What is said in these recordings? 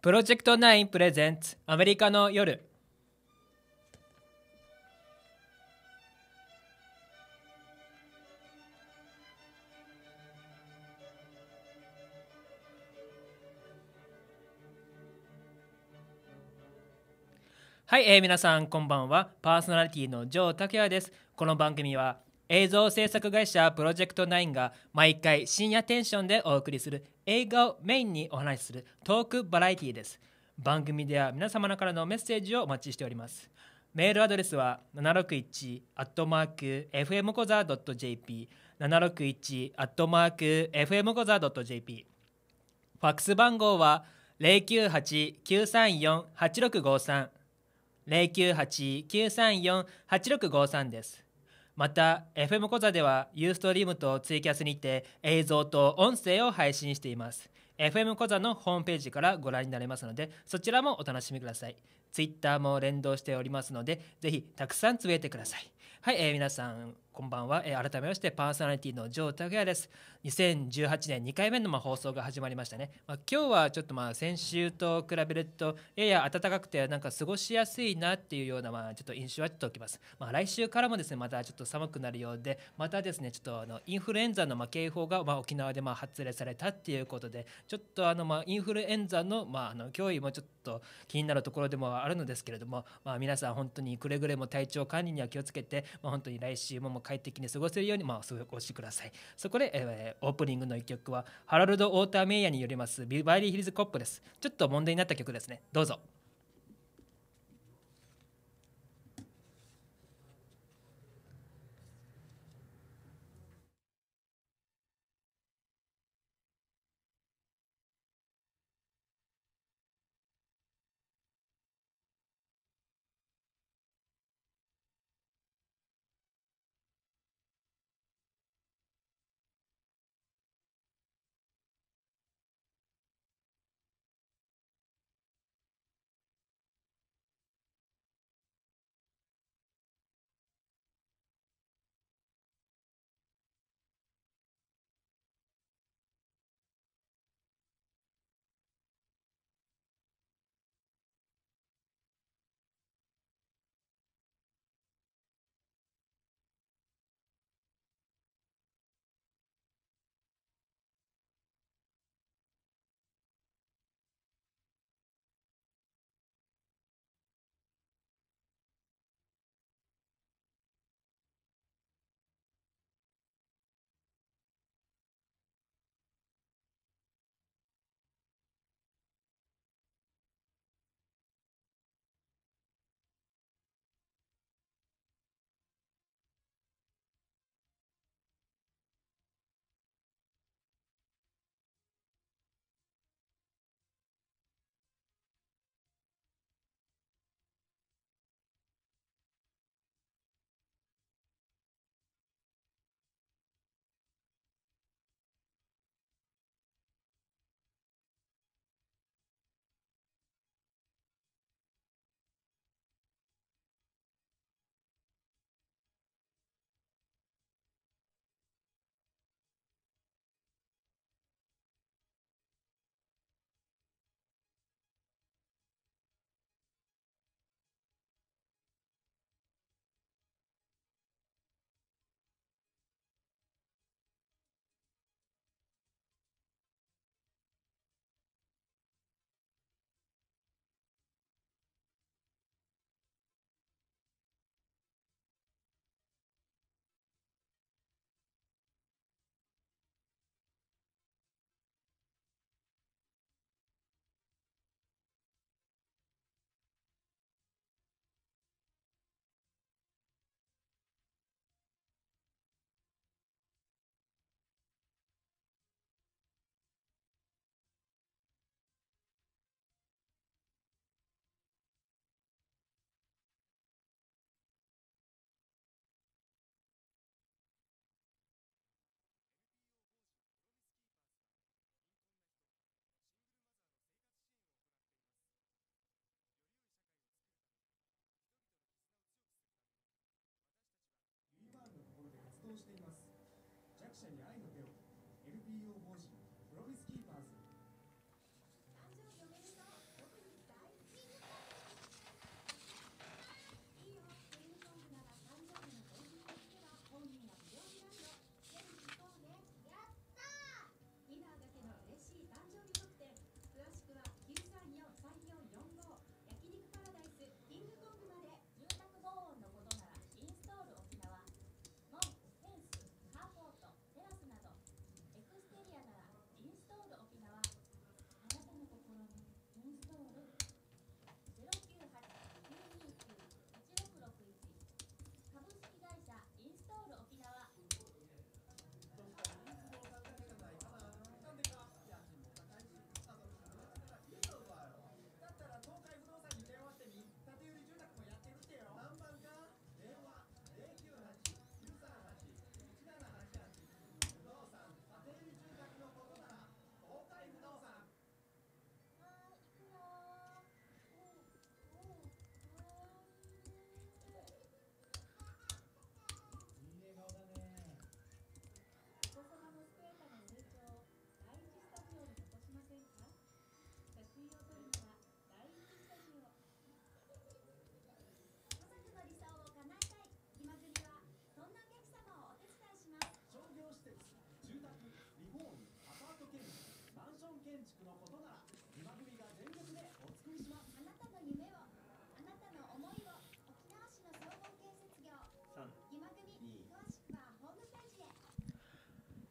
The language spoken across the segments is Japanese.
プロジェクト9プレゼンツアメリカの夜はい、えー、皆さんこんばんはパーソナリティのジョー拓也ですこの番組は映像制作会社プロジェクト9が毎回深夜テンションでお送りする映画をメインにお話しするトークバラエティです番組では皆様からのメッセージをお待ちしておりますメールアドレスは7 6 1 f m g o z a j p 7 6 1 f m g o z a j p ファックス番号は098-934-8653 098-934-8653ですまた FM コザではユーストリームとツイキャスにて映像と音声を配信しています FM コザのホームページからご覧になれますのでそちらもお楽しみくださいツイッターも連動しておりますのでぜひたくさんつぶえてくださいはい、えー、皆さんこんばんは、えー、改めましてパーソナリティの城グヤです2018年2回目のまあ放送が始まりましたね、まあ、今日はちょっとまあ先週と比べるとやや暖かくてなんか過ごしやすいなっていうようなまあちょっと印象はちょっとおきます、まあ、来週からもですねまたちょっと寒くなるようでまたですねちょっとあのインフルエンザのまあ警報がまあ沖縄でまあ発令されたっていうことでちょっとあのまあインフルエンザのまああの脅威もちょっと気になるところでもあるのですけれども、まあ、皆さん本当にくれぐれも体調管理には気をつけて、まあ、本当に来週もも快適に過ごせるように、まあ、過ごしてください。そこで、えー、オープニングの1曲は、ハラルド・オーター・メイヤによります、ビバリー・ヒルズ・コップです。ちょっと問題になった曲ですね。どうぞ。しています弱者に愛の手を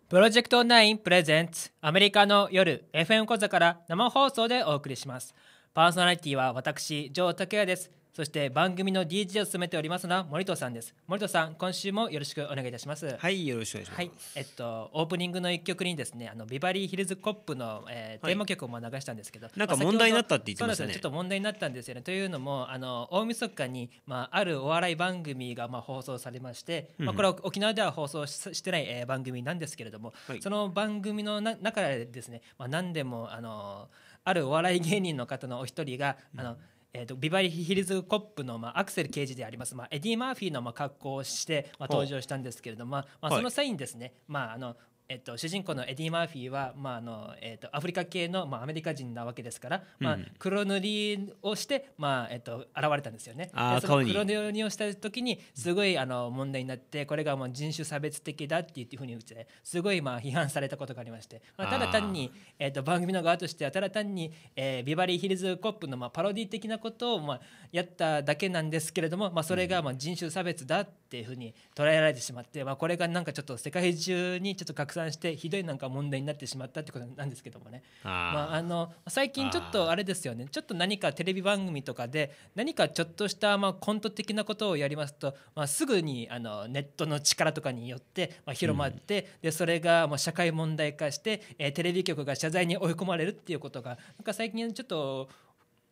プロジェクト9プレゼンツアメリカの夜 FM 講座から生放送でお送りします。パーソナリティは私、城ケ也です。そして番組の DJ を務めておりますのは森戸さんです。森戸さん、今週もよろしくお願いいたします。はい、よろしくお願いします。はい、えっとオープニングの一曲にですね、あのビバリーヒルズコップの、えー、テーマ曲も流したんですけど、はい、なんか問題になったって言ってましたね。ちょっと問題になったんですよね。というのもあの大晦日にまああるお笑い番組がまあ放送されまして、うん、まあこれは沖縄では放送してない、えー、番組なんですけれども、はい、その番組のな中でですね、まあ何でもあのあるお笑い芸人の方のお一人があの、うんえーと、ビバリーヒルズ・コップの、まあ、アクセル刑事であります、まあ、エディ・マーフィーの、まあ、格好をして、まあ、登場したんですけれども、まあ、その際にですね、はい、まあ、あのえっと、主人公のエディ・マーフィーは、まああのえっと、アフリカ系の、まあ、アメリカ人なわけですから、まあ、黒塗りをして、まあえっと、現れたんですよね。あその黒塗りをした時にすごいあの問題になってこれがもう人種差別的だっていうふうに言ってすごい、まあ、批判されたことがありまして、まあ、ただ単に、えっと、番組の側としてはただ単に、えー、ビバリーヒルズ・コップの、まあ、パロディ的なことを、まあ、やっただけなんですけれども、まあ、それが、まあ、人種差別だっていうふうに捉えられてしまって、まあ、これがなんかちょっと世界中にちょっと拡散散してひどいなんか問題になってしまったってことなんですけどもねまあ、あの最近ちょっとあれですよねちょっと何かテレビ番組とかで何かちょっとしたまあコント的なことをやりますと、まあ、すぐにあのネットの力とかによってまあ広まって、うん、でそれがまあ社会問題化して、えー、テレビ局が謝罪に追い込まれるっていうことがなんか最近ちょっと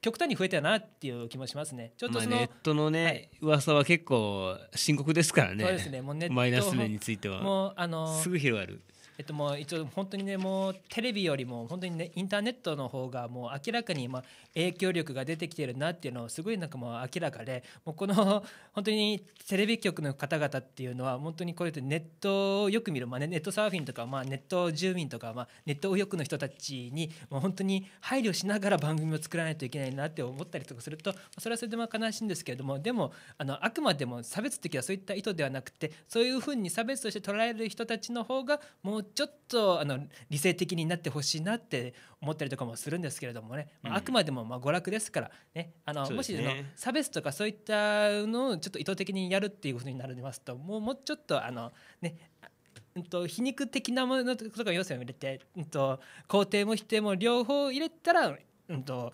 極端に増えたなっていう気もしますね。ちょっとその、まあ、ネットのね、はい、噂は結構深刻ですからね。そうですね。もうネットマイナス面についてはもうあのすぐ広がる。えっと、もう一応本当にねもうテレビよりも本当にねインターネットの方がもう明らかにま影響力が出てきてるなっていうのはすごいなんかもう明らかでもうこの本当にテレビ局の方々っていうのは本当にこうやってネットをよく見る、まあ、ネットサーフィンとか、まあ、ネット住民とか、まあ、ネット右翼の人たちにもう本当に配慮しながら番組を作らないといけないなって思ったりとかするとそれはそれでまあ悲しいんですけれどもでもあのあくまでも差別的はそういった意図ではなくてそういうふうに差別として捉える人たちの方がもううちょっとあの理性的になってほしいなって思ったりとかもするんですけれどもね、まあ、あくまでもまあ娯楽ですからねあの、ね、もしの差別とかそういったのをちょっと意図的にやるっていうふうになりますともうもうちょっとあのねうん、と皮肉的なものとか要素を入れて、うんと、肯定も否定も両方入れたら、うんと、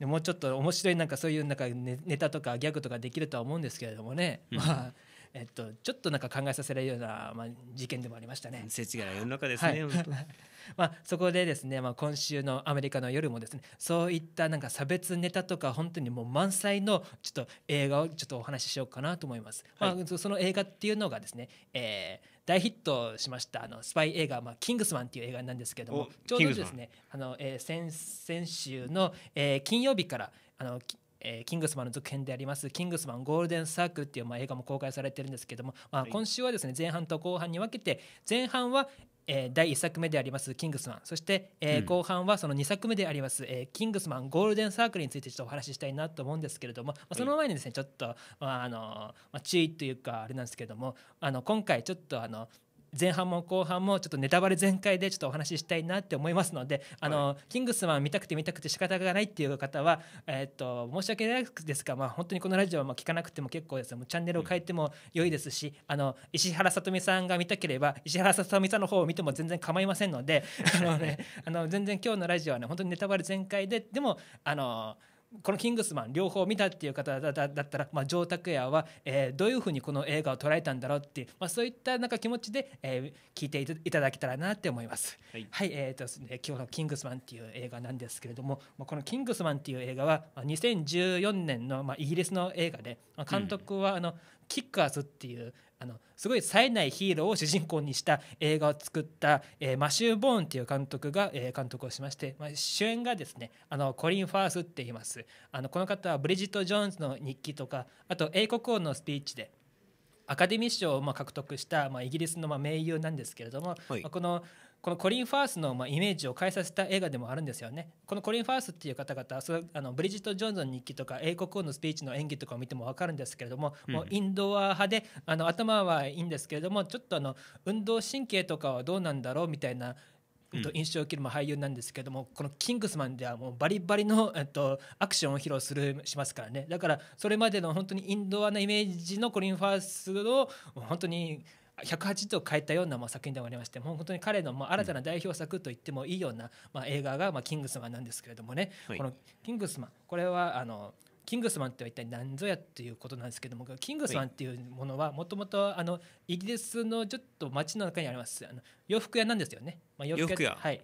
ともうちょっと面白いなんかそういうなんかネタとかギャグとかできるとは思うんですけれどもね、うん、まあえっと、ちょっとなんか考えさせられるような、まあ、事件でもありましたね。世知が世の中ですね、はい、まあ、そこでですね、まあ、今週のアメリカの夜もですねそういったなんか差別ネタとか本当にもう満載のちょっと映画をちょっとお話ししようかなと思います。はい、まあ、その映画っていうのがですね、えー大ヒットしましたあのスパイ映画、まあ、キングスマンっていう映画なんですけどもちょうどですねあの、えー、先先週の、えー、金曜日からあのえー、キングスマンの続編であります「キングスマンゴールデンサークル」っていう、まあ、映画も公開されてるんですけども、まあ、今週はですね前半と後半に分けて前半は、えー、第1作目であります「キングスマン」そして、えー、後半はその2作目であります「えー、キングスマンゴールデンサークル」についてちょっとお話ししたいなと思うんですけれども、まあ、その前にですねちょっと、まああのまあ、注意というかあれなんですけどもあの今回ちょっとあの「前半も後半もちょっとネタバレ全開でちょっとお話ししたいなって思いますので、あの、はい、キングスマン見たくて見たくて仕方がないっていう方は、えー、っと申し訳ないですが、まあ、本当にこのラジオは聞かなくても結構ですチャンネルを変えても良いですし、あの石原さとみさんが見たければ石原さとみさんの方を見ても全然構いませんので あの、ね、あの全然今日のラジオはね本当にネタバレ全開ででもあのこの「キングスマン」両方見たっていう方だったら、まあ、城拓也は、えー、どういうふうにこの映画を捉えたんだろうっていう、まあ、そういったなんか気持ちで、えー、聞いていただけたらなって思います。はい、はい、えーとですね、今日の「キングスマン」っていう映画なんですけれども、まあ、この「キングスマン」っていう映画は2014年の、まあ、イギリスの映画で監督は、あの、うんキッカース」っていう、あのすごい冴えないヒーローを主人公にした映画を作った、えー、マシュー・ボーンっていう監督が、えー、監督をしまして、まあ、主演がですねあのコリン・ファースって言いますあのこの方はブリジット・ジョーンズの日記とかあと英国王のスピーチでアカデミー賞をま獲得した、まあ、イギリスのま名優なんですけれども、はい、まあ、この「このコリン・ファースのまイメージを変えさせた映画でもあるんですよね。このコリン・ファースっていう方々そあのブリジット・ジョンソン日記とか英国王のスピーチの演技とかを見ても分かるんですけれども,、もうインドア派であの頭はいいんですけれどもちょっとあの運動神経とかはどうなんだろうみたいなと印象を受ける俳優なんですけども、この「キングスマン」ではもうバリバリの、えっと、アクションを披露するしますからねだからそれまでの本当にインドアなイメージのコリン・ファースを本当に180度変えたようなまあ作品でもありまして本当に彼のまあ新たな代表作と言ってもいいようなまあ映画がまあキングスマンなんですけれどもね、はい、このキングスマンこれはあのキングスマンっては一体何ぞやっていうことなんですけどもキングスマンっていうものはもともとあのイギリスのちょっと街の中にありますあの洋服屋なんですよね、まあ、洋服屋はい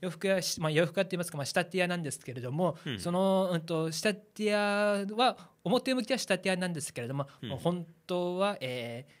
洋服屋、まあ、洋服屋って言いますか、まあ、仕立て屋なんですけれども、うん、その、うんと、仕立て屋は表向きは仕立て屋なんですけれども、うん、本当は、えー、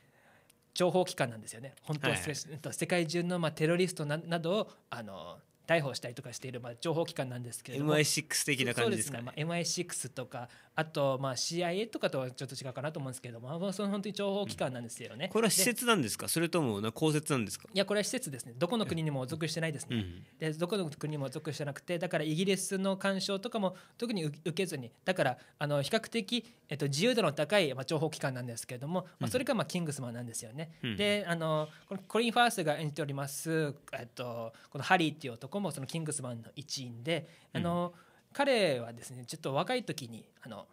諜報機関なんですよね本当は、はい、世界中のまあテロリストななどをあの逮捕したりとかしているまあ情報機関なんですけれども MI6 的な感じですか、ね、まあ、MI6 とかあと、まあ、CIA とかとはちょっと違うかなと思うんですけど、まあ、その本当に諜報機関なんですよね。これは施設なんですかそれともな公設なんですかいや、これは施設ですね。どこの国にも属してないですね。うん、でどこの国にも属してなくて、だからイギリスの干渉とかも特に受けずに、だからあの比較的、えっと、自由度の高い、まあ、諜報機関なんですけれども、まあ、それが、まあ、キングスマンなんですよね。うん、であの、コリン・ファースが演じております、えっと、このハリーっていう男もそのキングスマンの一員で、あの、うん彼はですねちょっと若い時にあの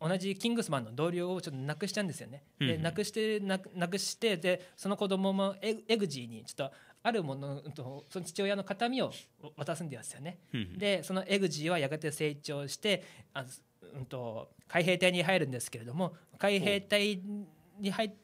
同じキングスマンの同僚をちょっとなくしちゃうんですよね。でなくしてなくしてでその子供もエエグジーにちょっとあるものとその父親の形見を渡すんですよね。でそのエグジーはやがて成長してあ、うんと、と海兵隊に入るんですけれども海兵隊に入って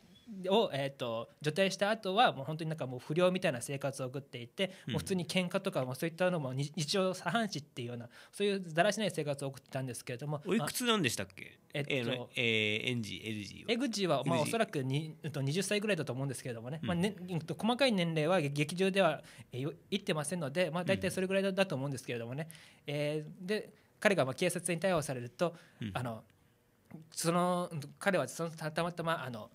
を、えーと、除隊した後はもう本当になんかもう不良みたいな生活を送っていて、うん、もう普通に喧嘩とかもそういったのも日常茶飯事っていうようなそういうだらしない生活を送ってたんですけれどもおいくつなんでしたっけ、えっとえー、エンジエグジーエグジーは、まあ、おそらくに20歳ぐらいだと思うんですけれどもねうん、まあね、ね細かい年齢は劇場では言ってませんので、まあ、大体それぐらいだと思うんですけれどもね、うん、えー、で彼がまあ警察に逮捕されると、あのその彼はそのたまたまあの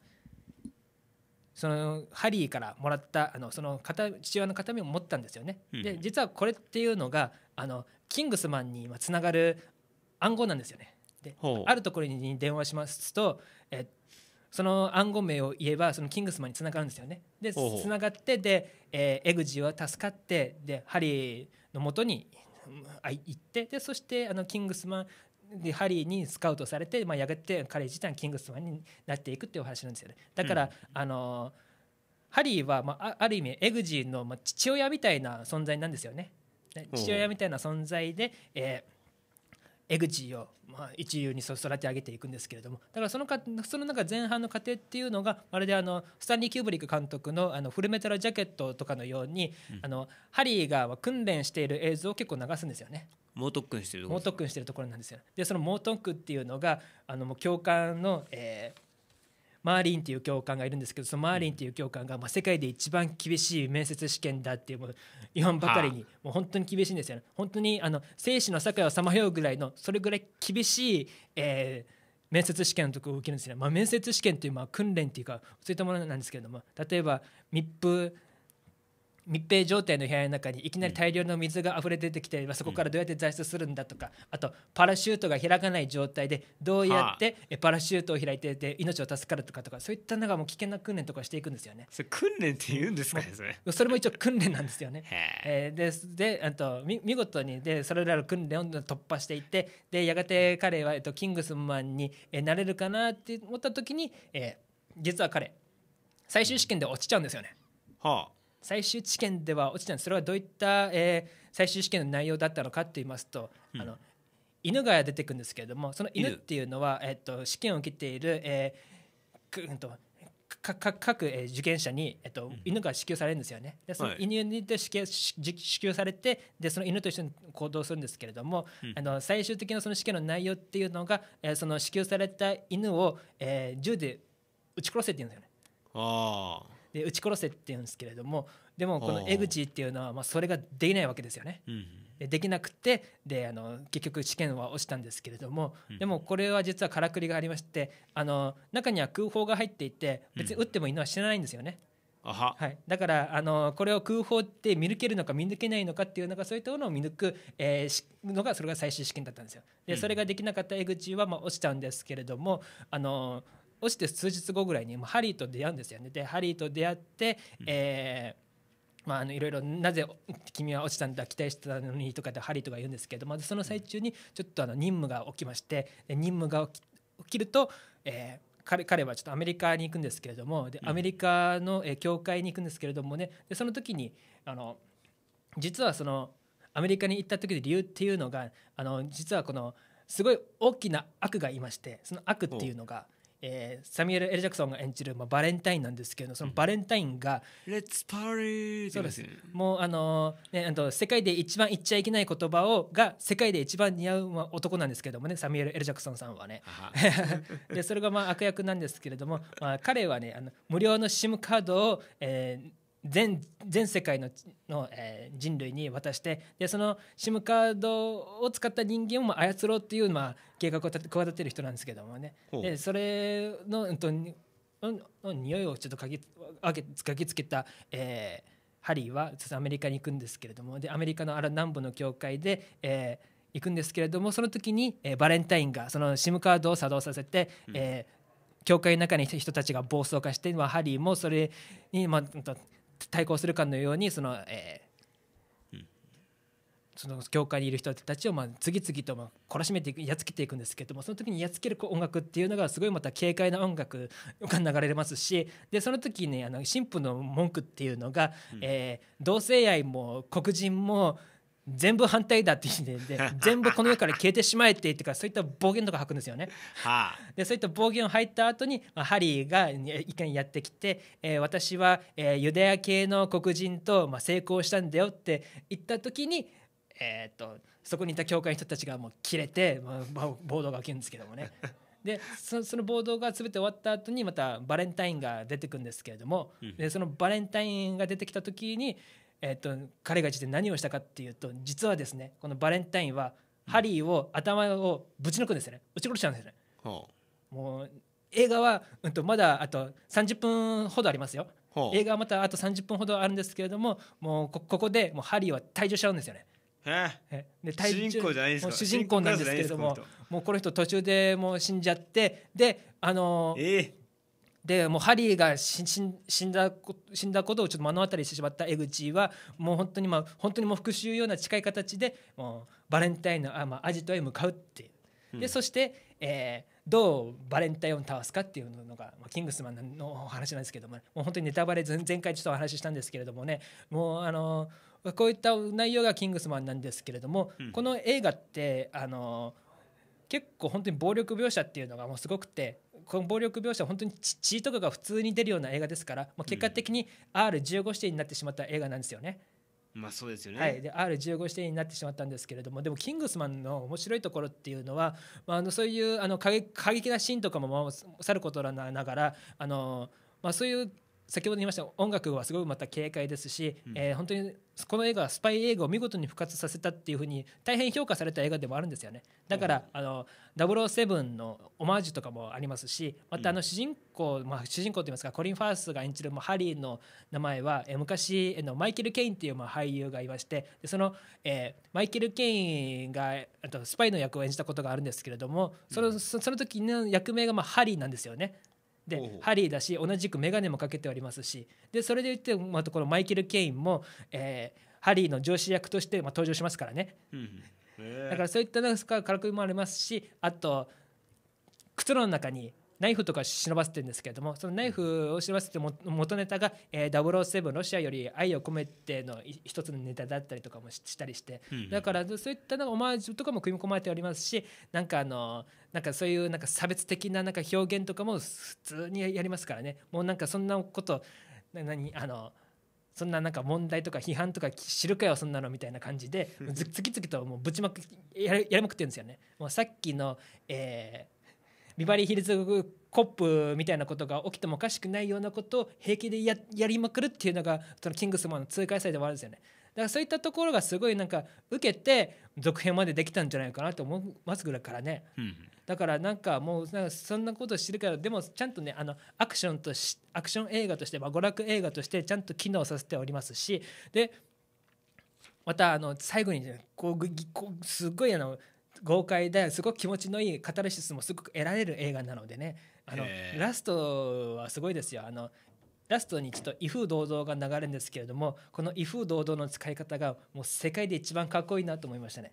そのハリーからもらったあのその父親の形見を持ったんですよね。うん、で実はこれっていうのがあのキングスマンにつながる暗号なんですよね。であるところに電話しますとえその暗号名を言えばそのキングスマンにつながるんですよね。でつながってで、えー、エグジーは助かってでハリーのもとに行ってでそしてあのキングスマンでハリーにスカウトされて、まあ、やがて彼自体キングスマンになっていくっていうお話なんですよねだから、うん、あのハリーは、まあ、ある意味エグジーの、まあ、父親みたいな存在なんですよね父親みたいな存在で、えー、エグジーを、まあ、一流に育て上げていくんですけれどもだからそのかその中前半の過程っていうのがまるであのスタンリー・キューブリック監督のあのフルメタルジャケットとかのように、うん、あのハリーが訓練している映像を結構流すんですよね。猛特訓してる猛特訓してるところなんですよでその猛特訓っていうのがあのもう教官の、えー、マーリンっていう教官がいるんですけどそのマーリンっていう教官が、まあ、世界で一番厳しい面接試験だっていうも言わんばかりに、もう本当に厳しいんですよね本当にあの生死の境をさまようぐらいのそれぐらい厳しい、えー、面接試験のとこを受けるんですね、まあ、面接試験というまあ訓練というかそういったものなんですけれども例えば密封密閉状態の部屋の中にいきなり大量の水が溢れ出てきて、うん、そこからどうやって脱出するんだとかあとパラシュートが開かない状態でどうやってパラシュートを開いてて命を助かるとかとかそういったのがもう危険な訓練とかしていくんですよね。それ訓練って言うんですかねそれそれも一応訓練なんですよね。えー、でであと見見事にでそれらの訓練を突破していってでやがて彼は、えっと、キングスマンに、えー、なれるかなって思った時に、えー、実は彼最終試験で落ちちゃうんですよね。はあ最終試験では落ちたんですそれはどういった、えー、最終試験の内容だったのかと言いますと、うん、あの犬が出てくるんですけれどもその犬っていうのは、えー、っと試験を受けている、えー、くんとかか各、え受験者に、えっと、犬が支給されるんですよね。でその犬に支給支給されてでその犬と一緒に行動するんですけれども、うん、あの最終的なその試験の内容っていうのが、えー、その支給された犬を、えー、銃で撃ち殺せって言うんですよね。あで撃ち殺せって言うんですけれどもでもこの江口っていうのはまあそれができないわけですよね。でできなくてであの結局試験は落ちたんですけれども、でもこれは実はからくりがありましてあの中には空砲が入っていて別に撃ってもいいのは知らないんですよね。はい、だからあのこれを空砲って見抜けるのか見抜けないのかっていうのがそういったものを見抜く、えー、のがそれが最終試験だったんですよ。でそれができなかった江口はまあ落ちたんですけれどもあの落ちて数日後ぐらいにもうハリーと出会うんですよねでハリーと出会って、うん、えーまあ、あのいろいろなぜ君は落ちたんだ期待してたのにとかでハリーとか言うんですけど、まその最中にちょっとあの任務が起きまして任務が起きると、えー、彼彼はちょっとアメリカに行くんですけれどもでアメリカの、え教会に行くんですけれどもねでその時にあの実はそのアメリカに行った時の理由っていうのがあの実はこのすごい大きな悪がいましてその悪っていうのが。えー、サミュエル・エル・ジャクソンが演じる、まあ、バレンタインなんですけどそのバレンタインが「レッツ・パーリー」そうですもうあのー、ねあの世界で一番言っちゃいけない言葉をが世界で一番似合う、まあ、男なんですけどもねサミュエル・エル・ジャクソンさんはね でそれがまあ悪役なんですけれども、まあ、彼はねあの無料の SIM カードを、えー全全世界のの、えー、人類に渡してでその SIM カードを使った人間を操ろうっていう、まあ、計画を企てる人なんですけどもねでそれの、うん匂いをちょっと嗅ぎつけた、えー、ハリーはアメリカに行くんですけれどもでアメリカの南部の教会で、えー、行くんですけれどもその時に、えー、バレンタインがその SIM カードを作動させて、うん、えー、教会の中に人たちが暴走化して、まあ、ハリーもそれに、まあ、対抗するかのようにその、えーうん、その教会にいる人たちをまあ次々とまあ懲らしめていくやっつけていくんですけどもその時にやっつける音楽っていうのがすごいまた軽快な音楽 が流れますしでその時に、ね、あの神父の文句っていうのが、うん、えー、同性愛も黒人も全部反対だって言って 全部この世から消えてしまえって言ってからそういった暴言とか吐くんですよね。はあ、でそういった暴言を吐いた後に、まあ、ハリーが一見やってきて、えー、私は、えー、ユダヤ系の黒人と、まあ、成功したんだよって言った時に、えー、とそこにいた教会の人たちがもう切れて、まあ、暴動が起きるんですけどもね。でその暴動が全て終わった後にまたバレンタインが出てくるんですけれども、うん、でそのバレンタインが出てきた時に、えっと、彼が一て何をしたかっていうと実はですねこのバレンタインはハリーを頭をぶち抜くんですよね打ち殺しちゃうんですよね、はあ、もう映画は、うん、とまだあと30分ほどありますよ、はあ、映画はまたあと30分ほどあるんですけれどももうここでもうハリーは退場しちゃうんですよねで主人公じゃないですか主人公なんですけれどももうこの人途中でもう死んじゃってであのー、えー、でもうハリーが死んだ死んだことをちょっと目の当たりしてしまった江口はもう本当にまあ本当にもう復讐ような近い形でもうバレンタインのあ、まあ、アジトへ向かうっていう。でそして、えー、どうバレンタインを倒すかっていうのが、まあ、キングスマンのお話なんですけども、ね、もう本当にネタバレ前回ちょっとお話ししたんですけれどもねもうあのこういった内容がキングスマンなんですけれども、うん、この映画ってあの結構本当に暴力描写っていうのがもうすごくてこの暴力描写は本当に血とかが普通に出るような映画ですから、まあ、結果的に R15 指定になってしまった映画なんですよね。まあそうですよね、はい、で R15 指定になってしまったんですけれどもでもキングスマンの面白いところっていうのは、まあ、あのそういうあの過激なシーンとかもさることながらあの、まあ、そういう先ほど言いました音楽はすごくまた軽快ですし、うん、えー、本当にこの映画はスパイ映画を見事に復活させたっていうふうに大変評価された映画でもあるんですよねだから、うん、あの007のオマージュとかもありますしまたあの主人公、まあ、主人公といいますかコリン・ファースが演じるハリーの名前は昔のマイケル・ケインっていうまあ俳優がいましてその、えー、マイケル・ケインがあとスパイの役を演じたことがあるんですけれどもその,、その時の役名がまあハリーなんですよねでハリーだし同じく眼鏡もかけておりますしでそれで言っても、まあ、このマイケル・ケインも、えー、ハリーの上司役として、まあ、登場しますからね、だからそういったのからくもありますしあと靴の中にナイフとか忍ばせてるんですけれどもそのナイフを忍ばせて元ネタが、えー、007ロシアより愛を込めての一つのネタだったりとかもしたりして、うん、だからそういったなんかオマージュとかも組み込まれておりますしなんかあのなんかそういうなんか差別的ななんか表現とかも普通にやりますからねもうなんかそんなこと何あのそんななんか問題とか批判とか知るかよそんなのみたいな感じで次々ともうぶちまくやりまくってるんですよね。もうさっきの、えービバリーヒルズコップみたいなことが起きてもおかしくないようなことを平気でやりまくるっていうのがそのキングスマンの痛快祭でもあるんですよねだからそういったところがすごいなんか受けて続編までできたんじゃないかなと思いますぐらいからね、うん、だからなんかもうなんかそんなことしてるからでもちゃんとねあのアクションとしアクション映画として、まあ、娯楽映画としてちゃんと機能させておりますしでまたあの最後にこうすごいあの豪快ですごく気持ちのいいカタルシスもすごく得られる映画なのでねあのラストはすごいですよあのラストにちょっと「威風堂々」が流れるんですけれどもこの「威風堂々」の使い方がもう世界で一番かっこいいなと思いましたね。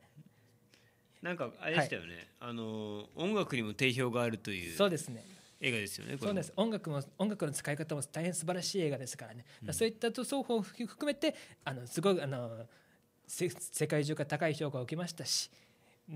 なんかあれでしたよね、はい、あの音楽にも定評があるというそうですね映画ですよねそうです音楽も音楽の使い方も大変素晴らしい映画ですからね、うん、そういった双方を含めてあのすごいあの世界中が高い評価を受けましたし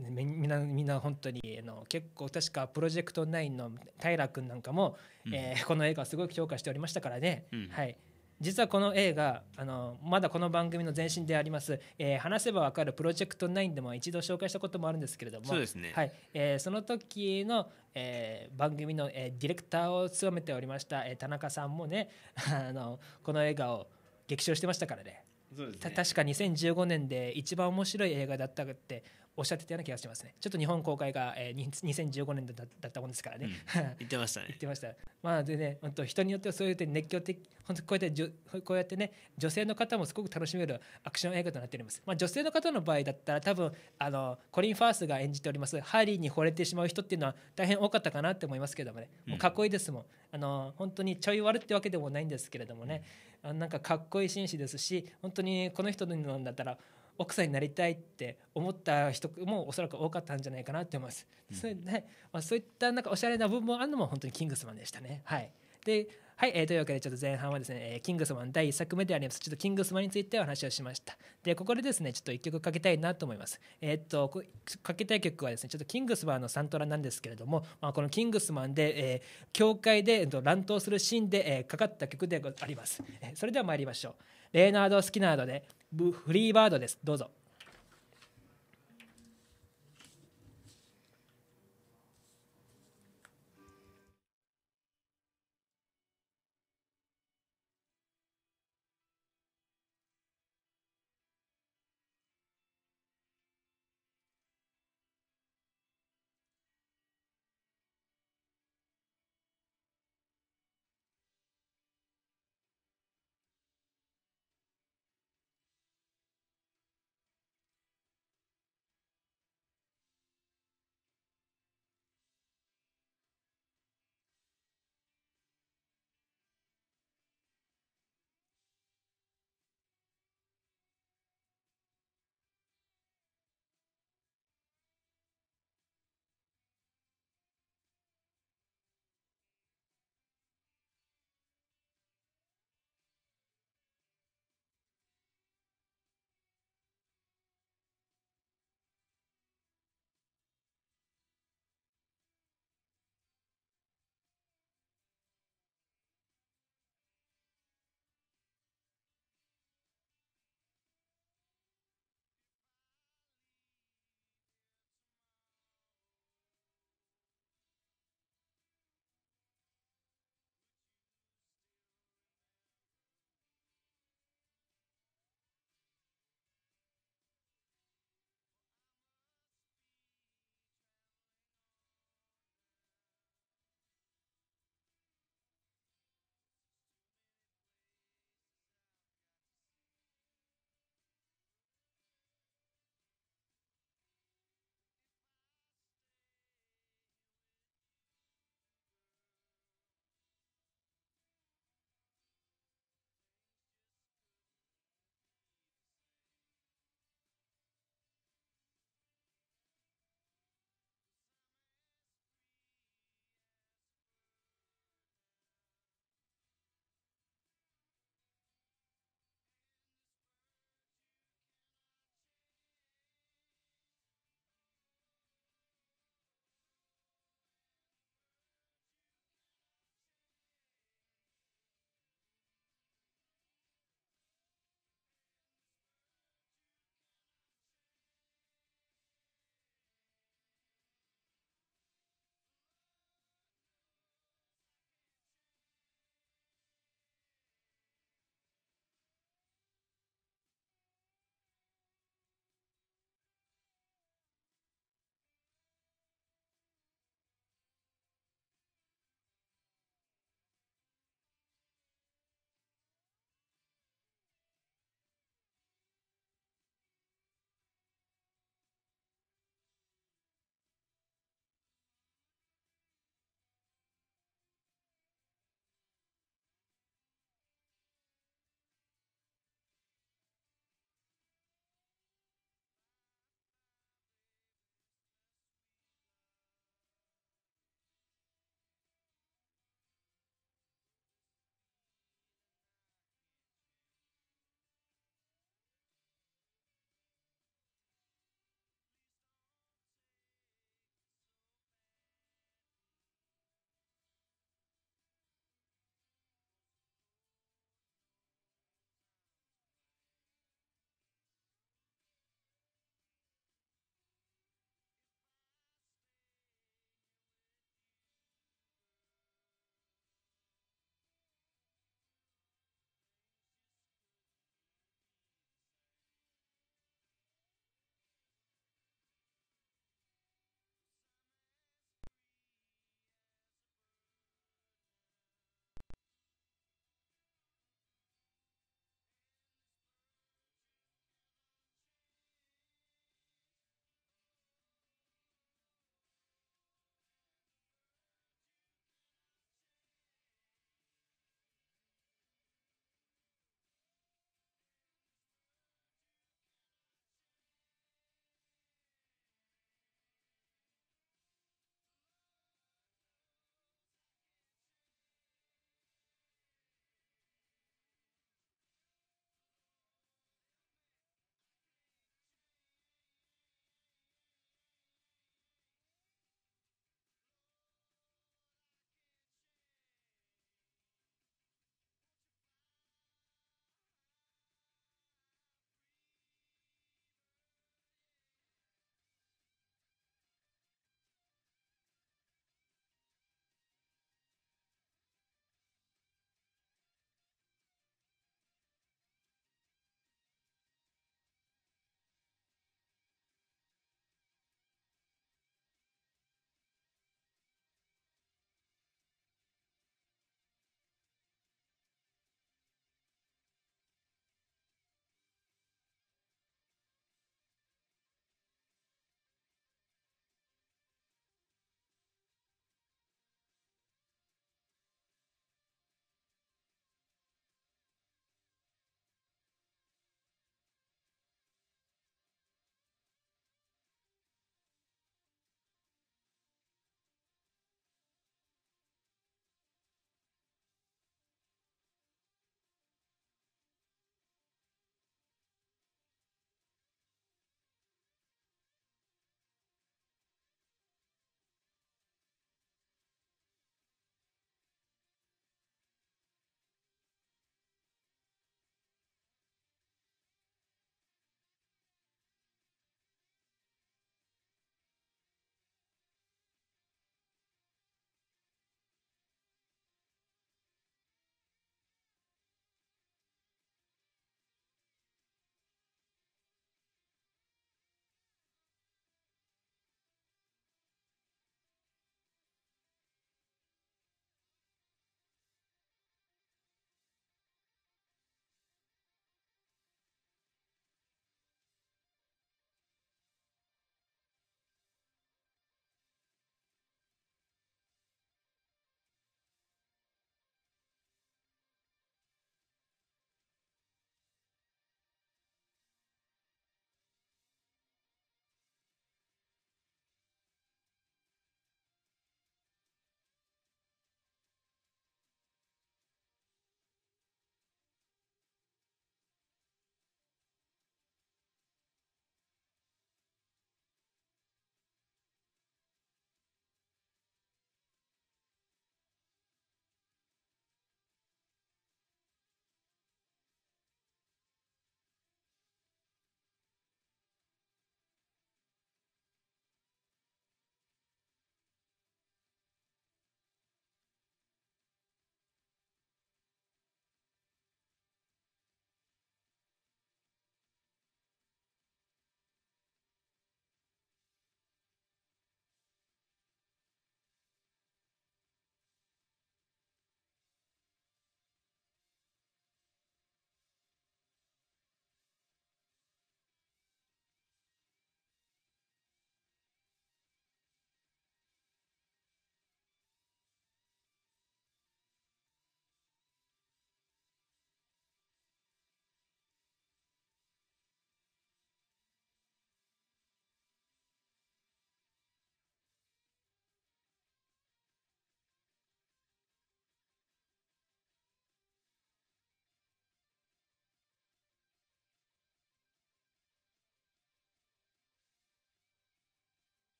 みんなみんな本当にあの結構確かプロジェクト9の平君なんかも、うん、えー、この映画すごく評価しておりましたからね、うん、はい実はこの映画あのまだこの番組の前身であります、えー、話せばわかるプロジェクト9でも一度紹介したこともあるんですけれどもそうですね、はいえー、その時の、えー、番組の、えー、ディレクターを務めておりました、えー、田中さんもね あのこの映画を劇場してましたからねそうですね確か2015年で一番面白い映画だったっておっしゃってたような気がしますね。ちょっと日本公開が、えー、2015年だったもんですからね。うん、言ってましたね。言ってました。まあでね、本当人によってはそういう熱狂的、本当こうやってこうやってね、女性の方もすごく楽しめるアクション映画となっております。まあ女性の方の場合だったら多分あのコリン・ファースが演じておりますハリーに惚れてしまう人っていうのは大変多かったかなって思いますけどもね、もうかっこいいですもん。うん、あの本当にちょい悪ってわけでもないんですけれどもね。うんなんかかっこいい紳士ですし本当にこの人のなんだったら奥さんになりたいって思った人もおそらく多かったんじゃないかなって思います。うん、それね、まあ、そういったなんかおしゃれな部分もあるのも本当にキングスマンでしたね。はい。で、はい、えー、というわけでちょっと前半はですね、えー、キングスマン第1作目であります、ちょっとキングスマンについてお話をしました。で、ここでですね、ちょっと1曲かけたいなと思います。えー、っと、かけたい曲はですね、ちょっとキングスマンのサントラなんですけれども、まあ、このキングスマンで、えー、教会で、えー、乱闘するシーンで、えー、かかった曲であります。えそれでは参りましょう。レーナード・スキナードで、フリーバードですどうぞ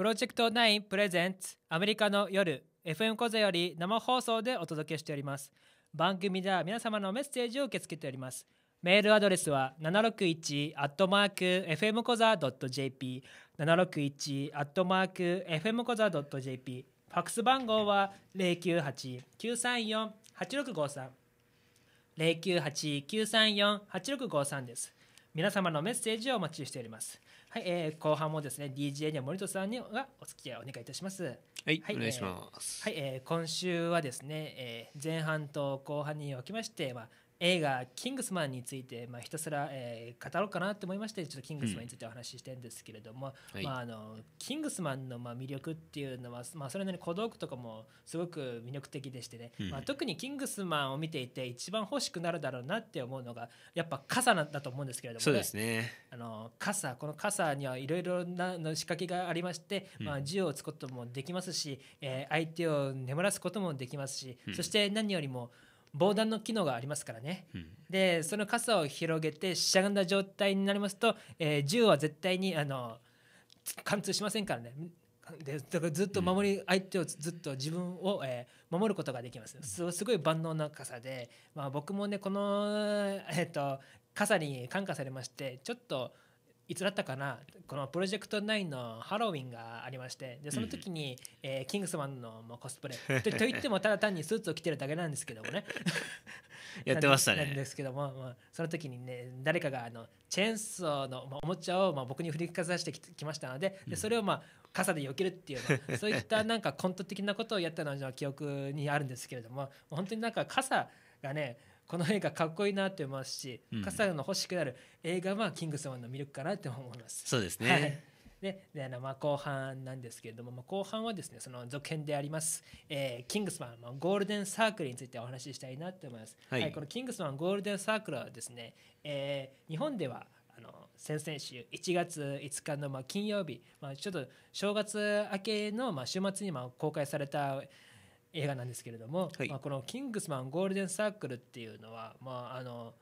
プロジェクト9プレゼンツアメリカの夜 FM 講座より生放送でお届けしております番組では皆様のメッセージを受け付けておりますメールアドレスは761アットマーク FM 講座 .jp 761アットマーク FM 講座 .jp ファックス番号は098-934-8653 098-934-8653です皆様のメッセージをお待ちしております。はい、えー、後半もですね、DJ に森戸さんにはお付き合いお願いいたします。はい、はい、お願いします。えー、はい、えー、今週はですね、えー、前半と後半におきまして、まあ映画「キングスマン」について、まあ、ひたすら、えー、語ろうかなと思いましてちょっと「キングスマン」についてお話ししてるんですけれども、うん、まあ、あのキングスマンのまあ魅力っていうのは、まあ、それなりに小道具とかもすごく魅力的でしてね、うん、まあ、特に「キングスマン」を見ていて一番欲しくなるだろうなって思うのがやっぱ傘だと思うんですけれども、ね、そうですねあの傘この傘にはいろいろな仕掛けがありまして、まあ、銃を撃つこともできますし、えー、相手を眠らすこともできますし、そして何よりも「防弾の機能がありますからね、うん、でその傘を広げてしゃがんだ状態になりますと、えー、銃は絶対にあの貫通しませんからねでだからずっと守り、相手をずっと自分を、えー、守ることができますすごい万能な傘で、まあ、僕もねこの、えーと傘に感化されましてちょっといつだったかなこのプロジェクト9のハロウィンがありましてでその時に、うん、えー、キングスマンのコスプレとと言ってもただ単にスーツを着てるだけなんですけどもね やってましたねなんですけども、まあ、その時にね誰かがあのチェーンソーの、まあ、おもちゃを、まあ、僕に振りかざしてきましたのででそれを、まあ、傘で避けるっていう そういったなんかコント的なことをやったのは記憶にあるんですけれども本当になんか傘がねこの映画かっこいいなって思いますし、うん、笠原の欲しくなる映画はキングスマンの魅力かなって思います。そうですね、はいでであのまあ後半なんですけれども、まあ、後半はですねその続編であります、えー、キングスマン、まあ、ゴールデンサークルについてお話ししたいなと思います、はい、はい、このキングスマンゴールデンサークルはですね、えー、日本ではあの先々週1月5日のまあ金曜日、まあ、ちょっと正月明けのまあ週末にまあ公開された映画なんですけれども、はい、まあ、この「キングスマンゴールデンサークル」っていうのは、まあ、あの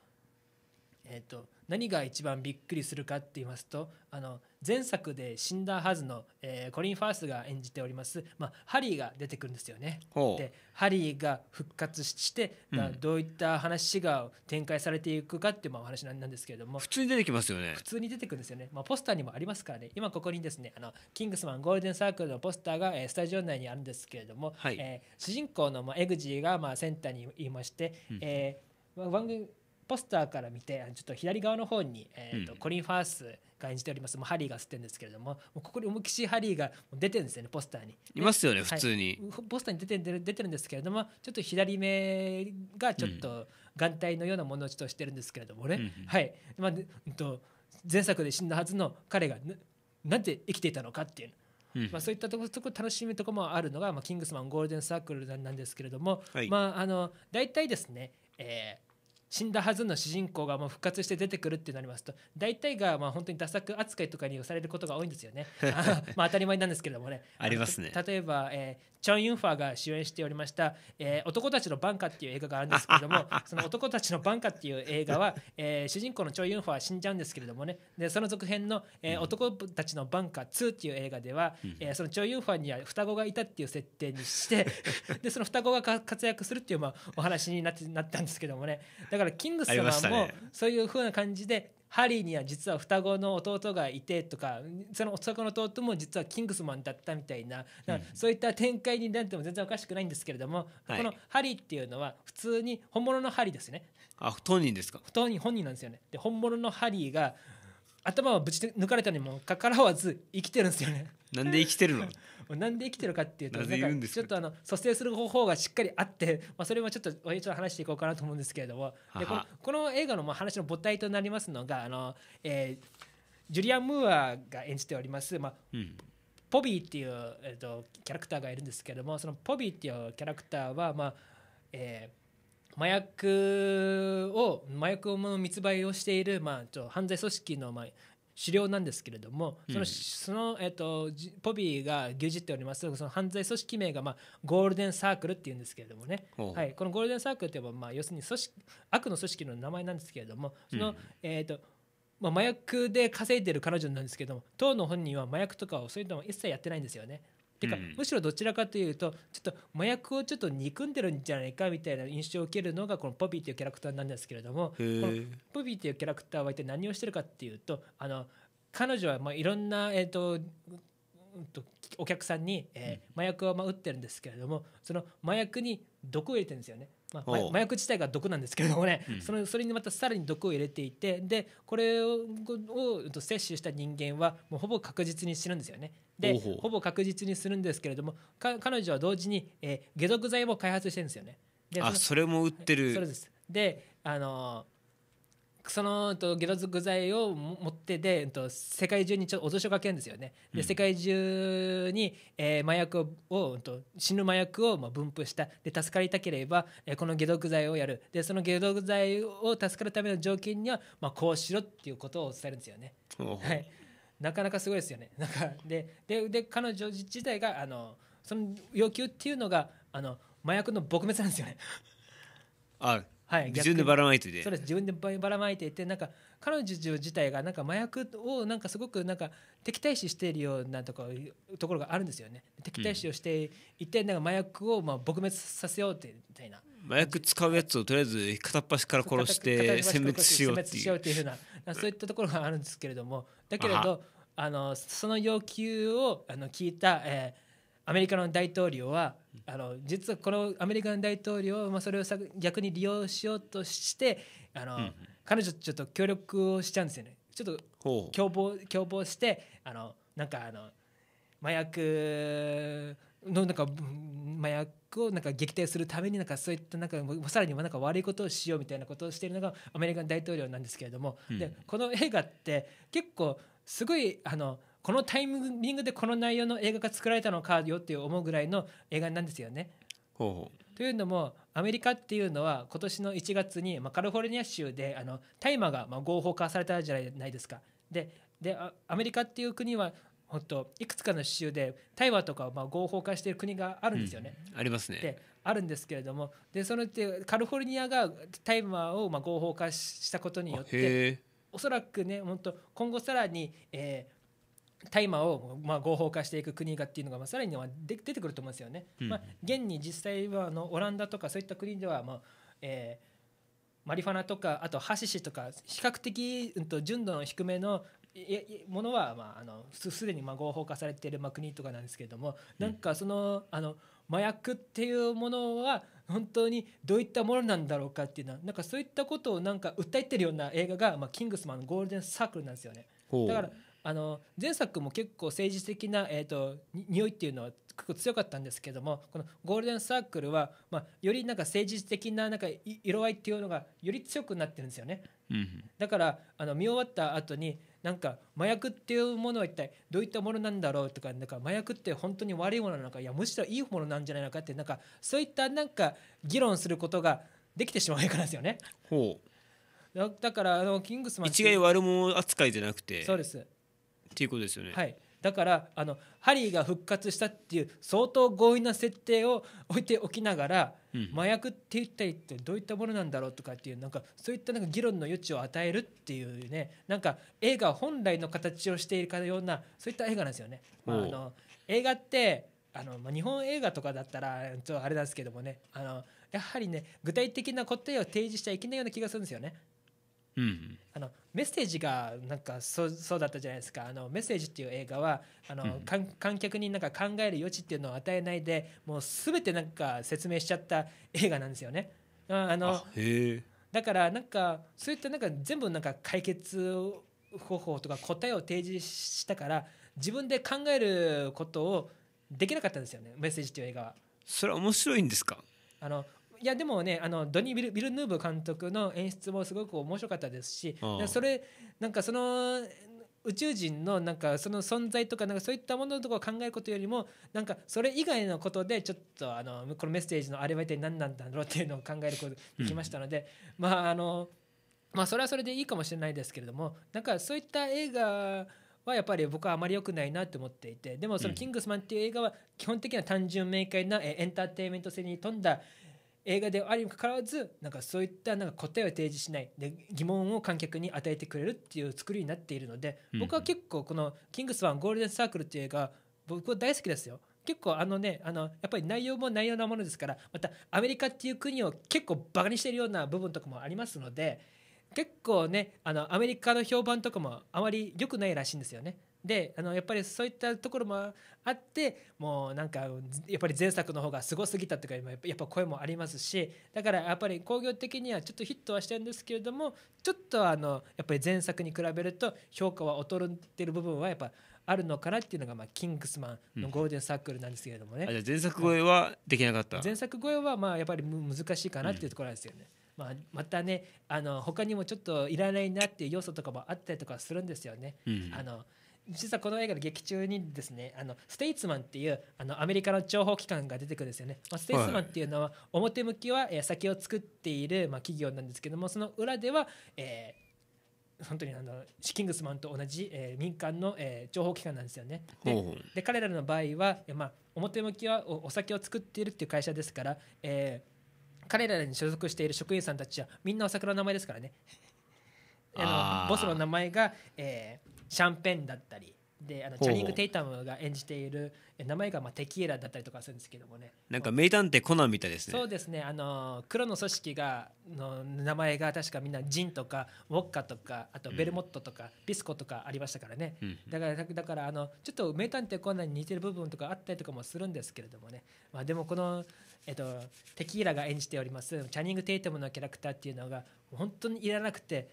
えーと、何が一番びっくりするかって言いますとあの前作で死んだはずの、えー、コリン・ファースが演じております、まあ、ハリーが出てくるんですよね。でハリーが復活して、うん、どういった話が展開されていくかっていうまあお話なんですけれども普通に出てきますよね普通に出てくるんですよね、まあ、ポスターにもありますからね今ここにですねあのキングスマンゴールデンサークルのポスターが、えー、スタジオ内にあるんですけれども、はい、えー、主人公の、まあ、エグジーが、まあ、センターにいまして、うん、えー番組ポスターから見てちょっと左側の方に、えーと、うん、コリン・ファースが演じておりますもうハリーが吸ってるんですけれどももうここにオムキきしハリーが出てるんですよねポスターに。いますよね、普通に。ポスターに出てる出てるんですけれどもちょっと左目がちょっと眼帯のようなものをちょっとしてるんですけれどもね、うん、はい、まあと、前作で死んだはずの彼がななんで生きていたのかっていう。うん、まあ、そういったところ楽しみとこもあるのが、まあ、キングスマンゴールデンサークルなんですけれども、はい、まあ、あの大体ですね、えー、死んだはずの主人公がもう復活して出てくるってなりますと大体がまあ本当にダサ作扱いとかにされることが多いんですよねまあ当たり前なんですけれどもね ありますね例えば、えー、チョン・ユンファーが主演しておりました「えー、男たちのバンカ」っていう映画があるんですけれども その「男たちのバンカ」っていう映画は、えー、主人公のチョン・ユンファーは死んじゃうんですけれどもねでその続編の、えー、男たちのバンカ2」っていう映画では、うん、えー、そのチョン・ユンファーには双子がいたっていう設定にして でその双子が活躍するっていう、まあ、お話になってなったんですけどもねだからキングス様も、そういうふうな感じでハリーには実は双子の弟がいてとかその双子の弟も実はキングスマンだったみたいなだかそういった展開になっても全然おかしくないんですけれども、はいこのハリーっていうのは普通に本物のハリーですねあ当人ですか当人本人なんですよねで本物のハリーが頭をぶち抜かれたにもかかわらず生きてるんですよねなんで生きてるのなんで生きてるかっていうとちょっとあの蘇生する方法がしっかりあって、まあ、それもちょっとちょっと話していこうかなと思うんですけれどもでこのこの映画のまあ話の母体となりますのがあの、えー、ジュリアン・ムーアが演じております、まあ、うん、ポビーっていう、えーと、キャラクターがいるんですけれどもそのポビーっていうキャラクターは、まあえー、麻薬を麻薬を密売をしている、まあ、ちょ犯罪組織の、まあ狩猟なんですけれどもその,、そのえー、とポビーが牛耳っておりますその犯罪組織名が、まあ、ゴールデンサークルっていうんですけれどもね、はい、このゴールデンサークルといえば、まあ、要するに組織悪の組織の名前なんですけれどもその、えっ、とまあ、麻薬で稼いでる彼女なんですけども当の本人は麻薬とかをそういうのも一切やってないんですよね。てか、うん、むしろどちらかというとちょっと麻薬をちょっと憎んでるんじゃないかみたいな印象を受けるのがこのポピーというキャラクターなんですけれどもこのポピーというキャラクターは一体何をしてるかっていうとあの彼女はまあいろんな、えーと、とお客さんに、えー、麻薬をまあ打ってるんですけれどもその麻薬に毒を入れてるんですよね。まあ、麻薬自体が毒なんですけれどもね、うん、そのそれにまたさらに毒を入れていてでこれを摂取した人間はもうほぼ確実に死ぬんですよね。でほぼ確実にするんですけれども彼女は同時に、えー、解毒剤も開発してるんですよね。であそれも売ってる。そうですであのーそのと解脱具材を持ってでと世界中にちょっと脅しをかけるんですよね。で、うん、世界中に、えー、麻薬をと死ぬ麻薬をまあ分布したで助かりたければ、えー、この解毒剤をやるでその解毒剤を助かるための条件には、まあ、こうしろっていうことを伝えるんですよね。はい、なかなかすごいですよね。なんかででで彼女自体があのその要求っていうのがあの麻薬の撲滅なんですよね。あはい、自分でばらまいててそうです自分でばらまいていてなんか彼女自体がなんか麻薬をなんかすごくなんか敵対視しているようなとこところがあるんですよね敵対視をしていて、うん、なんか麻薬をまあ撲滅させようってみたいな麻薬使うやつをとりあえず片っ端から殺して殲滅しようっていうようなそういったところがあるんですけれどもだけれどあのその要求をあの聞いた、えー、アメリカの大統領はあの実はこのアメリカの大統領、まあ、それを逆に利用しようとしてあの、うん、彼女ちょっと協力をしちゃうんですよねちょっと共謀共謀してあのなんかあの麻薬のなんか麻薬をなんか撃退するためになんかそういったなんかさらになんか悪いことをしようみたいなことをしているのがアメリカの大統領なんですけれども、うん、でこの映画って結構すごいあのこのタイミングでこの内容の映画が作られたのかよって思うぐらいの映画なんですよね。ほうというのもアメリカっていうのは今年の1月に、まあ、カリフォルニア州であの大麻がまあ合法化されたじゃないですか。ででアメリカっていう国は本当いくつかの州で大麻とかをまあ合法化している国があるんですよね。うん、ありますね。であるんですけれどもでそのでカリフォルニアが大麻をまあ合法化したことによっておそらくね本当今後さらに、えー、大麻をまあ合法化していく国がっていうのがまあさらにはで出てくると思うんですよね。まあ、現に実際はあのオランダとかそういった国ではまあ、えーマリファナとかあとハシシとか比較的、うん、と純度の低めのものは、まあ、あのすでにまあ合法化されている、まあ、国とかなんですけれども、なんかそのあの麻薬っていうものは本当にどういったものなんだろうかっていうのはなんかそういったことをなんか訴えてるような映画が、まあ、キングスマンのゴールデンサークルなんですよね。だからあの前作も結構政治的な、えーと、匂いっていうのは結構強かったんですけどもこのゴールデンサークルは、まあ、よりなんか政治的ななんか色合いっていうのがより強くなってるんですよね。だからあの見終わった後になんか麻薬っていうものは一体どういったものなんだろうとかなんか麻薬って本当に悪いものなのかいやむしろいいものなんじゃないのかってなんかそういったなんか議論することができてしまうからですよね。ほうだからあのキングスマン一概悪者扱いじゃなくてそうですっていうことですよね。はいだからあのハリーが復活したっていう相当強引な設定を置いておきながら、うん、麻薬って言ったりってどういったものなんだろうとかっていうなんかそういったなんか議論の余地を与えるっていうねなんか映画本来の形をしているかのようなそういった映画なんですよね。まあ、あの映画ってあの、ま日本映画とかだったらちょっとあれなんですけどもねあのやはりね具体的な答えを提示しちゃいけないような気がするんですよね。うん、あのメッセージがなんかそそうだったじゃないですかあのメッセージっていう映画はあの、うん、観客になんか考える余地っていうのを与えないでもう全てなんか説明しちゃった映画なんですよね。あのだからなんかそういったなんか全部なんか解決方法とか答えを提示したから自分で考えることをできなかったんですよねメッセージという映画は。それは面白いんですかあのいやでもねあのドニー・ビルヌーブ監督の演出もすごく面白かったですし、それなんかその宇宙人のなんかその存在とかなんかそういったもののとこを考えることよりもなんかそれ以外のことでちょっとあのこのメッセージのあれは一体何なんだろうっていうのを考えることができましたので、うん、まああのまあそれはそれでいいかもしれないですけれどもなんかそういった映画はやっぱり僕はあまり良くないなと思っていてでもその「キングスマン」っていう映画は基本的には単純明快なエンターテインメント性に富んだ映画であるにもかかわらずなんかそういったなんか答えを提示しないで疑問を観客に与えてくれるっていう作りになっているので僕は結構この「キングスワンゴールデンサークル」っていう映画僕は大好きですよ。結構あのねあのやっぱり内容も内容なものですからまたアメリカっていう国を結構バカにしてるような部分とかもありますので結構ねあのアメリカの評判とかもあまり良くないらしいんですよね。であのやっぱりそういったところもあってもうなんかやっぱり前作の方がすごすぎたとかやっぱ声もありますしだからやっぱり興行的にはちょっとヒットはしてるんですけれどもちょっとあのやっぱり前作に比べると評価は劣ってる部分はやっぱあるのかなっていうのが、まあ、キングスマンのゴールデンサークルなんですけれどもね、うん、前作声はできなかった、前作声はまあやっぱり難しいかなっていうところなんですよね、うん、まあ、またねあの他にもちょっといらないなっていう要素とかもあったりとかするんですよね、うん、あの実はこの映画の劇中にですねあのステイツマンっていうあのアメリカの情報機関が出てくるんですよね、まあ、ステイツマンっていうのは表向きは、え酒を作っている、ま企業なんですけどもその裏では、えー本当にあのシキングスマンと同じ、えー、民間の、えー、情報機関なんですよね。で彼らの場合は、まあ、表向きはお酒を作っているっていう会社ですから、えー、彼らに所属している職員さんたちはみんなお酒の名前ですからね。あのボスの名前が、えシャンペンだったりであのチャニング・テイタムが演じている名前がまあテキーラだったりとかするんですけどもねなんか名探偵コナンみたいですねそうですねあの黒の組織がの名前が確かみんなジンとかウォッカとかあとベルモットとか、ビスコとかありましたからね、うん、だからだからあのちょっと名探偵コナンに似てる部分とかあったりとかもするんですけれどもね、まあ、でもこの、えっと、テキーラが演じておりますチャニング・テイタムのキャラクターっていうのが本当にいらなくて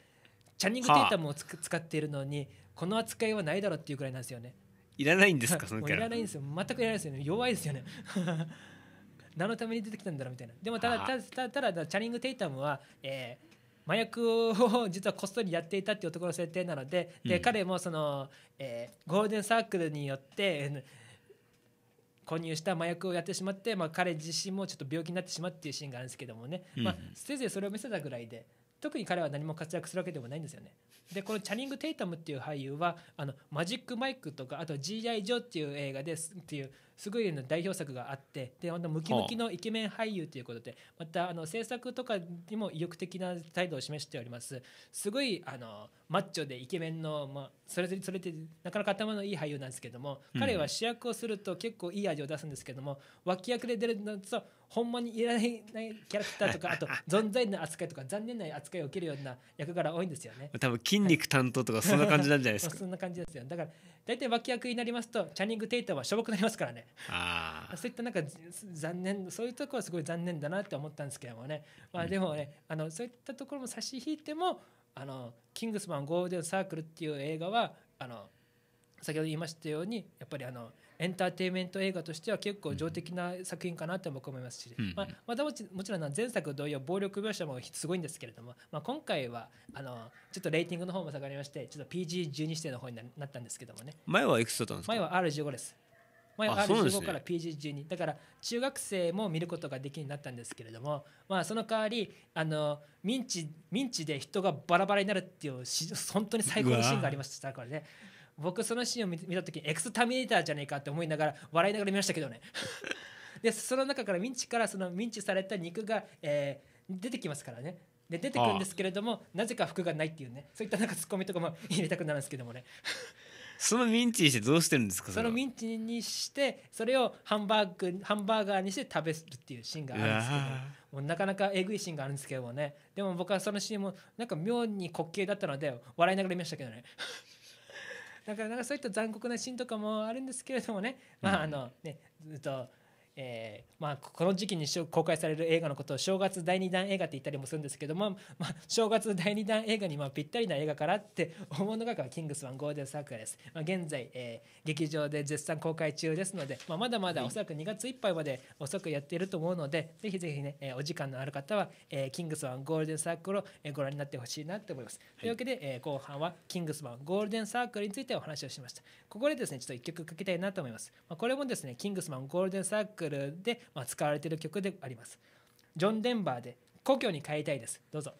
チャニング・テイタムを、はあ、使っているのにこの扱いはないだろうっていうくらいなんですよねいらないんですか そのキャラいらないんですよ全くいらないですよね弱いですよね 何のために出てきたんだろうみたいなでもただただただチャリング・テイタムは、えー、麻薬を実はこっそりやっていたっていうところの設定なのでで、うん、彼もその、えー、ゴールデンサークルによって、購入した麻薬をやってしまって、まあ、彼自身もちょっと病気になってしまうっていうシーンがあるんですけどもね、うん、まあ、せいぜいそれを見せたぐらいで特に彼は何も活躍するわけでもないんですよね。でこのチャニング・テイタムっていう俳優はあのマジック・マイクとかあと G.I. ジョーっていう映画ですっていうすごいの代表作があってであのムキムキのイケメン俳優ということでまたあの制作とかにも意欲的な態度を示しておりますすごいあのマッチョでイケメンの、まあ、それぞれそれってなかなか頭のいい俳優なんですけども、彼は主役をすると結構いい味を出すんですけども脇役で出るのとほんまにいらないキャラクターとか あと存在の扱いとか残念な扱いを受けるような役柄多いんですよね多分筋肉担当とかそんな感じなんじゃないですかそんな感じですよだから大体脇役になりますとチャニング・テイターはしょぼくなりますからねあそういったなんか残念そういうところはすごい残念だなって思ったんですけどもね、まあ、でもね、うん、あのそういったところも差し引いてもあの「キングスマンゴールデンサークル」っていう映画はあの先ほど言いましたようにやっぱりあのエンターテインメント映画としては結構上的な作品かなと僕思いますし、うん、まあ、またもちろん前作同様暴力描写もすごいんですけれども、まあ、今回はあのちょっとレーティングの方も下がりましてちょっと PG12 指定の方になったんですけどもね前はいくつだったんですか前は R15 ですまあ、15から PG12、だから中学生も見ることができるようになったんですけれども、まあ、その代わりあのチミンチで人がバラバラになるっていう本当に最高のシーンがありましたからね僕そのシーンを見た時にエクスタミネーターじゃないかって思いながら笑いながら見ましたけどね でその中からミンチからそのミンチされた肉が、えー、出てきますからねで出てくるんですけれどもなぜか服がないっていうねそういったなんかツッコミとかも入れたくなるんですけどもねそのミンチにしてどうしてるんですかそのミンチにしてそれをハンバーグハンバーガーにして食べるっていうシーンがあるんですけどもうなかなかえぐいシーンがあるんですけどもねでも僕はそのシーンもなんか妙に滑稽だったので笑いながら見ましたけどねだ からなんかそういった残酷なシーンとかもあるんですけれどもね、まああのねずっとえー、まあ、この時期に公開される映画のことを正月第2弾映画って言ったりもするんですけど、まあまあ、正月第2弾映画にまぴったりな映画からって思うのがキングスマンゴールデンサークルです、まあ、現在、えー、劇場で絶賛公開中ですので、まあ、まだまだおそらく2月いっぱいまで遅くやっていると思うのでぜひぜひね、えー、お時間のある方は、えキングスマンゴールデンサークルをご覧になってほしいなと思います、はい、というわけで、え後半はキングスマンゴールデンサークルについてお話をしましたここでですねちょっと1曲かけたいなと思います、まこれもですねキングスマンゴールデンサークルルで、ま使われている曲であります。ジョン・デンバーで「故郷に帰りたいです」どうぞ。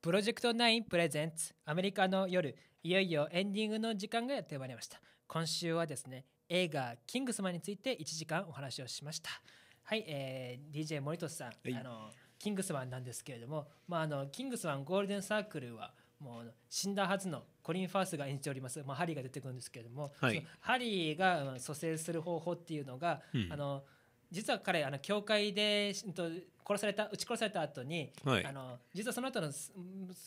プロジェクト9プレゼンツアメリカの夜いよいよエンディングの時間がやってまいりました今週はですね映画「キングスマン」について1時間お話をしましたはい、えー、DJ 森俊さん、あのキングスマンなんですけれども、まあ、あのキングスマンゴールデンサークルはもう死んだはずのコリン・ファースが演じております、まあ、ハリーが出てくるんですけれども、はい、ハリーが蘇生する方法っていうのが、うん、あの実は彼あの教会で殺された撃ち殺された後に、はい、あの実はその後の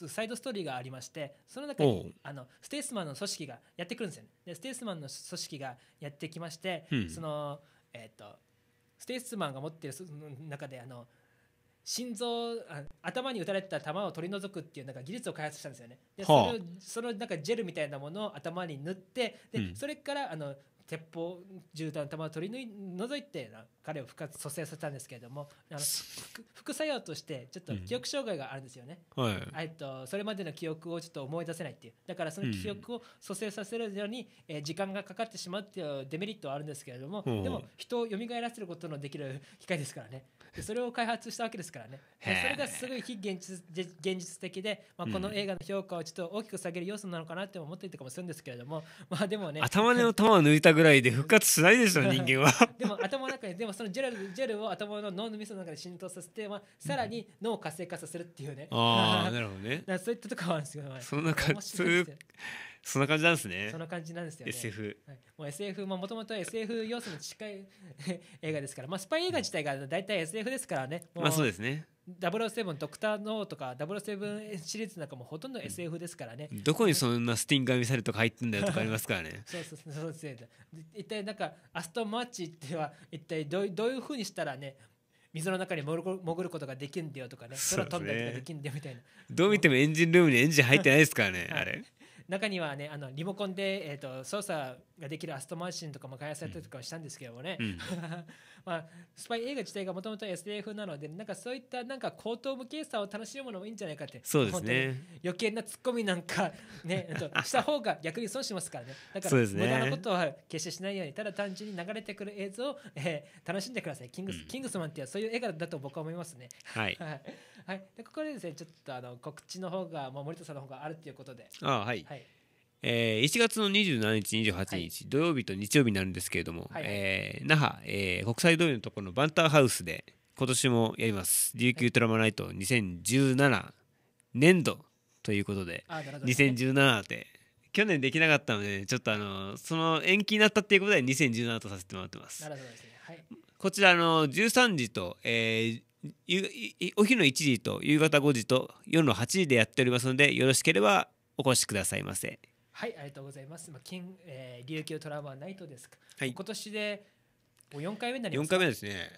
サイドストーリーがありましてその中にあのステースマンの組織がやってくるんですよねでステースマンの組織がやってきまして、うん、そのえっ、ー、とステースマンが持ってるその中であの心臓頭に打たれた弾を取り除くっていうなんか技術を開発したんですよねで、それそのなんかジェルみたいなものを頭に塗ってで、うん、それからあの鉄砲銃弾弾を取り除いて彼を復活蘇生させたんですけれどもあの副作用としてちょっと記憶障害があるんですよね、うんはい、えっと、それまでの記憶をちょっと思い出せないっていうだからその記憶を蘇生させるのに、えー、時間がかかってしまうっていうデメリットはあるんですけれども、でも人を蘇らせることのできる機械ですからね。それを開発したわけですからねそれがすごい非現実現実的で、まあ、この映画の評価をちょっと大きく下げる要素なのかなって思っていたかもするんですけれども、まあ、でもね頭の球を抜いたぐらいで復活しないでしょ 人間はでも頭の中にでもそのジェルジェルを頭の脳のみその中で浸透させて、まあ、さらに脳を活性化させるっていうね、ああ なるほどねそういったところはあるんですよ、その中そういうそんな感じなんですねそんな感じなんですよね SF、はい、もう SF ももともと SF 要素に近い 映画ですから、まあ、スパイ映画自体が大体 SF ですからねまあそうですねダブルセブンドクター・ノーとかダブルセブンシリーズなんかもほとんど SF ですからね、どこにそんなスティンガーミサイルとか入ってんだよとかありますからねそうそうそうそう一体なんかアストン・マッチっては一体どうどういうふうにしたらね水の中に潜ることができるんだよとかね空飛んだりとかできるんだよみたいな、ね、どう見てもエンジンルームにエンジン入ってないですからねはい、あれ中にはねあのリモコンで、えーと、操作ができるアストマシンとかも開発されたりとかしたんですけどもね、うん まあ、スパイ映画自体がもともと SF なのでなんかそういったなんか高等無形さを楽しむものもいいんじゃないかってそうですね余計なツッコミなんか、ね、した方が逆に損しますからねだから無駄なことは決してしないようにただ単純に流れてくる映像を、えー、楽しんでくださいキングス、うん、キングスマンっていうそういう映画だと僕は思いますねはい、はい、でここでですねちょっとあの告知の方が、まあ、森田さんの方があるということであはい、はいえー、1月の27日、28日、はい、土曜日と日曜日になるんですけれども、はい、えー、那覇、えー、国際通りのところのバンターハウスで、今年もやります、琉球トラマナイト2017年度ということで、ね、2017で、去年できなかったので、ちょっとあのその延期になったということで、2017とさせてもらってます。なるほどですねはい、こちらの13時と、えーお昼の1時と夕方5時と夜の8時でやっておりますのでよろしければお越しくださいませ。はいありがとうございます。まあ金、えー、琉球トラウマはないとですか。はい、今年でもう4回目になります。4回目ですね。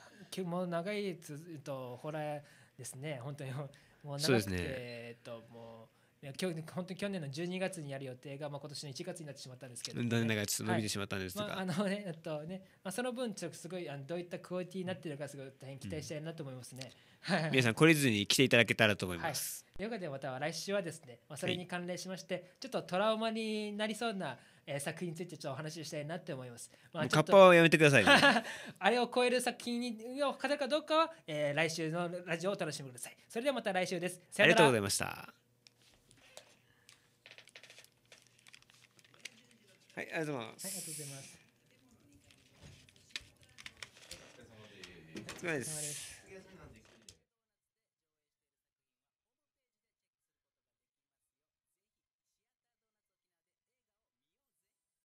もう長いっとホラーですね。本当にもう長くて、ね、えっともう。今日本当に去年の12月にやる予定が、まあ、今年の1月になってしまったんですけど、ね、残念ながらちょっと伸びてしまったんですが、はい、まあ、あのねえっとね、まあ、その分ちょっとすごいあのどういったクオリティになってるかすごい大変期待したいなと思いますね、うんはい、皆さん懲りずに来ていただけたらと思います。ということでまた来週はですね、まあ、それに関連しまして、はい、ちょっとトラウマになりそうな、えー、作品についてちょっとお話ししたいなって思います。まあ、カッパはやめてください、ね、あれを超える作品にを方かどうかは、えー、来週のラジオを楽しみください。それではまた来週です。ありがとうございました。はい、ありがとうございます。はい、ありがとうございます。お疲れ様です。